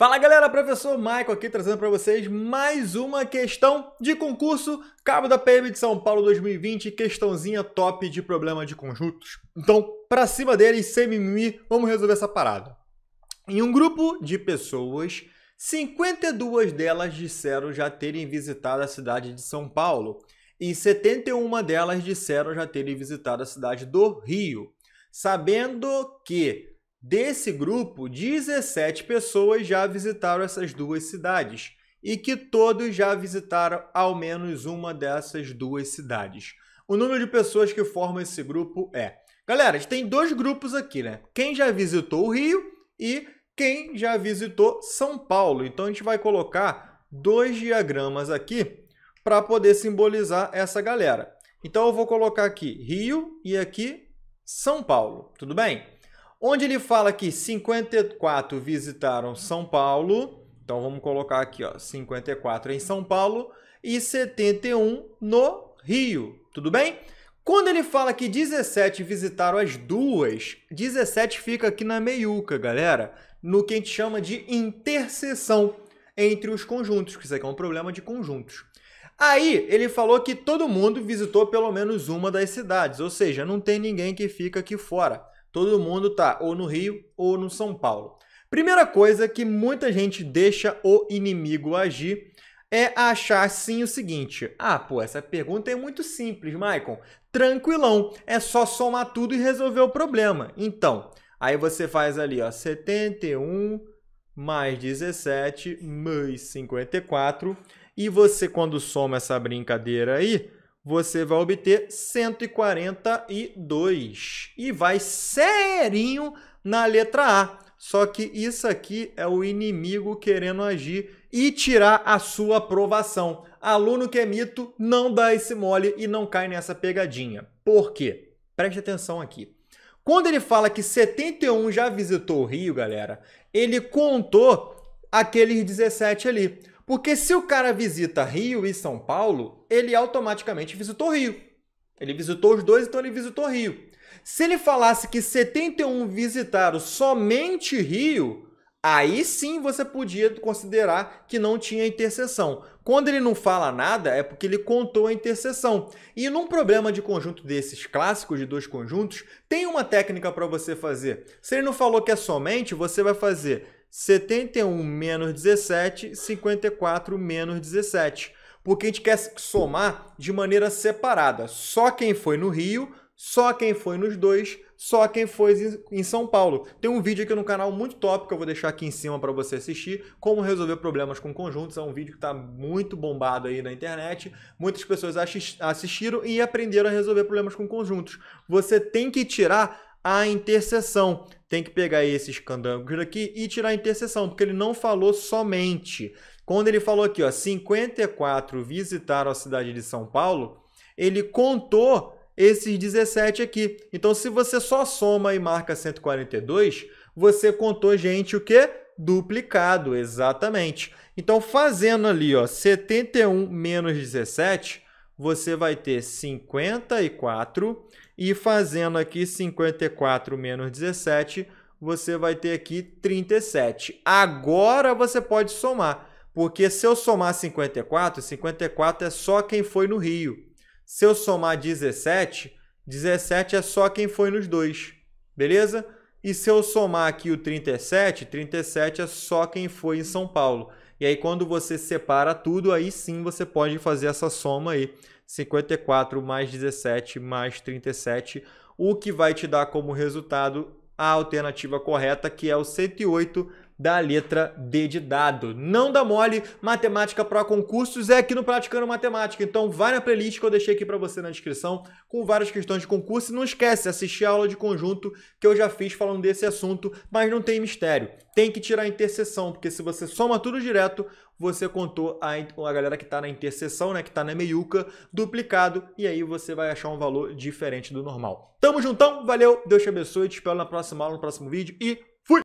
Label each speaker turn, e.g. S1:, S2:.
S1: Fala galera, professor Michael aqui trazendo para vocês mais uma questão de concurso Cabo da PM de São Paulo 2020, questãozinha top de problema de conjuntos. Então, para cima deles, sem mimimi, vamos resolver essa parada. Em um grupo de pessoas, 52 delas disseram já terem visitado a cidade de São Paulo e 71 delas disseram já terem visitado a cidade do Rio, sabendo que Desse grupo, 17 pessoas já visitaram essas duas cidades e que todos já visitaram ao menos uma dessas duas cidades. O número de pessoas que formam esse grupo é. Galera, a gente tem dois grupos aqui, né? Quem já visitou o Rio e quem já visitou São Paulo. Então a gente vai colocar dois diagramas aqui para poder simbolizar essa galera. Então eu vou colocar aqui Rio e aqui São Paulo, tudo bem? onde ele fala que 54 visitaram São Paulo. Então vamos colocar aqui, ó, 54 em São Paulo e 71 no Rio. Tudo bem? Quando ele fala que 17 visitaram as duas, 17 fica aqui na meiuca, galera, no que a gente chama de interseção entre os conjuntos, que isso aqui é um problema de conjuntos. Aí ele falou que todo mundo visitou pelo menos uma das cidades, ou seja, não tem ninguém que fica aqui fora. Todo mundo tá ou no Rio ou no São Paulo. Primeira coisa que muita gente deixa o inimigo agir é achar sim o seguinte: ah, pô, essa pergunta é muito simples, Maicon. Tranquilão, é só somar tudo e resolver o problema. Então, aí você faz ali, ó, 71 mais 17 mais 54 e você quando soma essa brincadeira aí, você vai obter 142 e vai serinho na letra A. Só que isso aqui é o inimigo querendo agir e tirar a sua aprovação. Aluno que é mito não dá esse mole e não cai nessa pegadinha. Por quê? Preste atenção aqui. Quando ele fala que 71 já visitou o Rio, galera, ele contou aqueles 17 ali. Porque se o cara visita Rio e São Paulo, ele automaticamente visitou Rio. Ele visitou os dois, então ele visitou Rio. Se ele falasse que 71 visitaram somente Rio, aí sim você podia considerar que não tinha interseção. Quando ele não fala nada, é porque ele contou a interseção. E num problema de conjunto desses clássicos de dois conjuntos, tem uma técnica para você fazer. Se ele não falou que é somente, você vai fazer 71 menos 17, 54 menos 17. Porque a gente quer somar de maneira separada. Só quem foi no Rio, só quem foi nos dois, só quem foi em São Paulo. Tem um vídeo aqui no canal muito top que eu vou deixar aqui em cima para você assistir, como resolver problemas com conjuntos. É um vídeo que está muito bombado aí na internet. Muitas pessoas assistiram e aprenderam a resolver problemas com conjuntos. Você tem que tirar a interseção. Tem que pegar esses candangos daqui e tirar a interseção, porque ele não falou somente. Quando ele falou aqui, ó, 54 visitaram a cidade de São Paulo, ele contou esses 17 aqui. Então, se você só soma e marca 142, você contou, gente, o quê? Duplicado, exatamente. Então, fazendo ali, ó, 71 menos 17, você vai ter 54 e fazendo aqui 54 menos 17, você vai ter aqui 37. Agora você pode somar, porque se eu somar 54, 54 é só quem foi no Rio. Se eu somar 17, 17 é só quem foi nos dois, beleza? E se eu somar aqui o 37, 37 é só quem foi em São Paulo. E aí, quando você separa tudo, aí sim você pode fazer essa soma aí 54 mais 17 mais 37, o que vai te dar como resultado a alternativa correta, que é o 108 da letra D de dado. Não dá mole, matemática para concursos é aqui no Praticando Matemática. Então vai na playlist que eu deixei aqui para você na descrição com várias questões de concurso e não esquece assistir a aula de conjunto que eu já fiz falando desse assunto, mas não tem mistério. Tem que tirar a interseção, porque se você soma tudo direto, você contou a, a galera que está na interseção, né, que está na meiuca, duplicado, e aí você vai achar um valor diferente do normal. Tamo juntão, valeu, Deus te abençoe, te espero na próxima aula, no próximo vídeo e